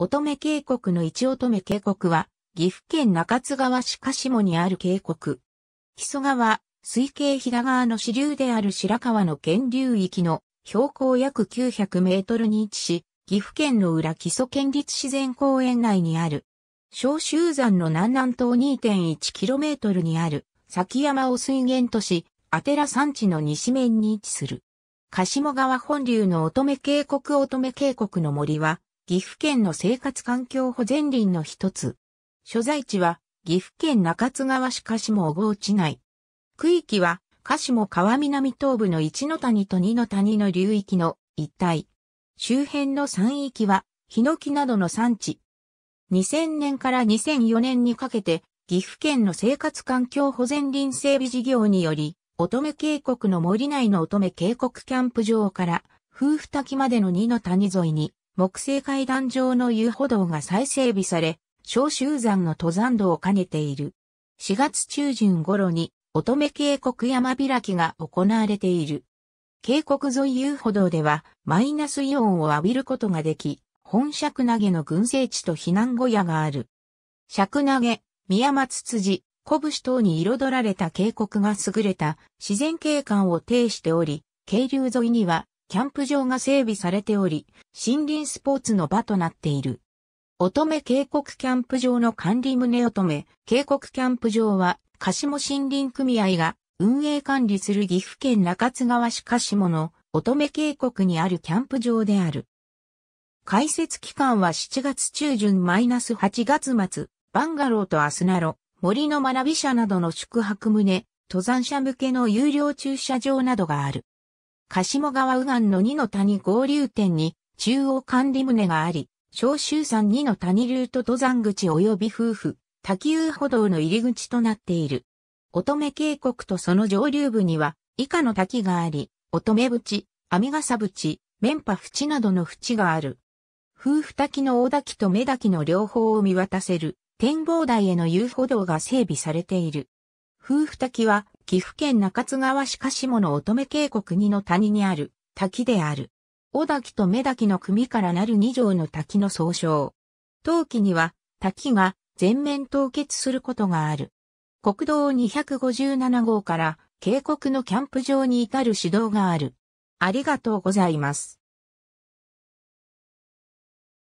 乙女渓谷の一乙女渓谷は、岐阜県中津川市鹿下にある渓谷。木曽川、水系平川の支流である白川の源流域の標高約900メートルに位置し、岐阜県の裏木曽県立自然公園内にある。小州山の南南東2 1トルにある、崎山を水源とし、あてら山地の西面に位置する。鹿下川本流の乙女渓谷乙女渓谷の森は、岐阜県の生活環境保全林の一つ。所在地は岐阜県中津川市鹿島五合地内。区域は鹿島川南東部の一の谷と二の谷の流域の一帯。周辺の山域はヒノキなどの産地。2000年から2004年にかけて岐阜県の生活環境保全林整備事業により、乙女渓谷の森内の乙女渓谷キャンプ場から、夫婦滝までの二の谷沿いに、木製階段状の遊歩道が再整備され、小集山の登山道を兼ねている。4月中旬頃に乙女渓谷山開きが行われている。渓谷沿い遊歩道ではマイナスイオンを浴びることができ、本尺投げの群生地と避難小屋がある。尺投げ、宮松辻、小節等に彩られた渓谷が優れた自然景観を呈しており、渓流沿いにはキャンプ場が整備されており、森林スポーツの場となっている。乙女渓谷キャンプ場の管理棟乙女渓谷キャンプ場は、鹿島森林組合が運営管理する岐阜県中津川市鹿島の乙女渓谷にあるキャンプ場である。開設期間は7月中旬マイナス -8 月末、バンガローとアスナロ、森の学び者などの宿泊棟、登山者向けの有料駐車場などがある。鹿島川右岸の二の谷合流点に中央管理棟があり、小州山二の谷ルート登山口及び夫婦、滝遊歩道の入り口となっている。乙女渓谷とその上流部には以下の滝があり、乙女淵、網笠淵、綿波淵などの淵がある。夫婦滝の大滝と目滝の両方を見渡せる展望台への遊歩道が整備されている。夫婦滝は岐阜県中津川市鹿下の乙女渓谷国の谷にある滝である。小滝と目滝の組からなる二条の滝の総称。冬季には滝が全面凍結することがある。国道257号から渓谷のキャンプ場に至る指導がある。ありがとうございます。